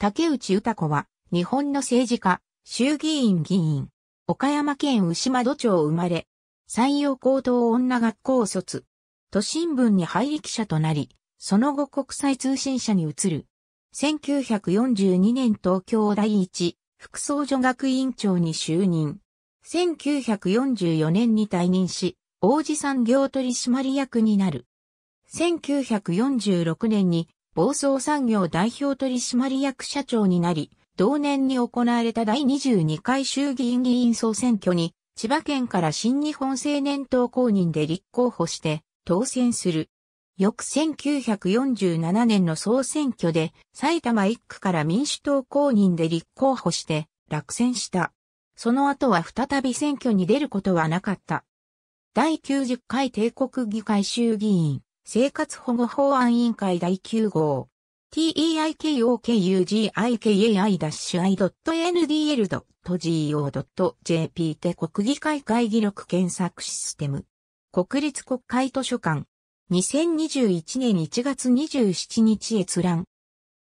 竹内歌子は、日本の政治家、衆議院議員、岡山県牛窓町生まれ、山陽高等女学校卒、都心文に入り記者となり、その後国際通信社に移る。1942年東京第一副総女学院長に就任。1944年に退任し、王子産業取締役になる。1946年に暴走産業代表取締役社長になり、同年に行われた第22回衆議院議員総選挙に、千葉県から新日本青年党公認で立候補して当選する。翌1947年の総選挙で埼玉1区から民主党公認で立候補して落選した。その後は再び選挙に出ることはなかった。第90回帝国議会衆議院。生活保護法案委員会第9号。teiKOKUGIKAI-i.ndl.go.jp で国議会会議録検索システム。国立国会図書館。2021年1月27日閲覧。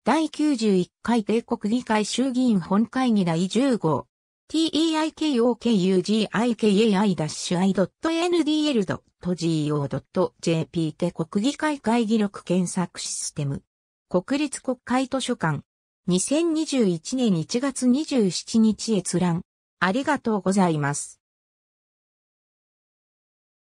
第91回帝国議会衆議院本会議第10号。t e i k o k u g i i n d l g o j p で国議会会議録検索システム。国立国会図書館。2021年1月27日閲覧。ありがとうございます。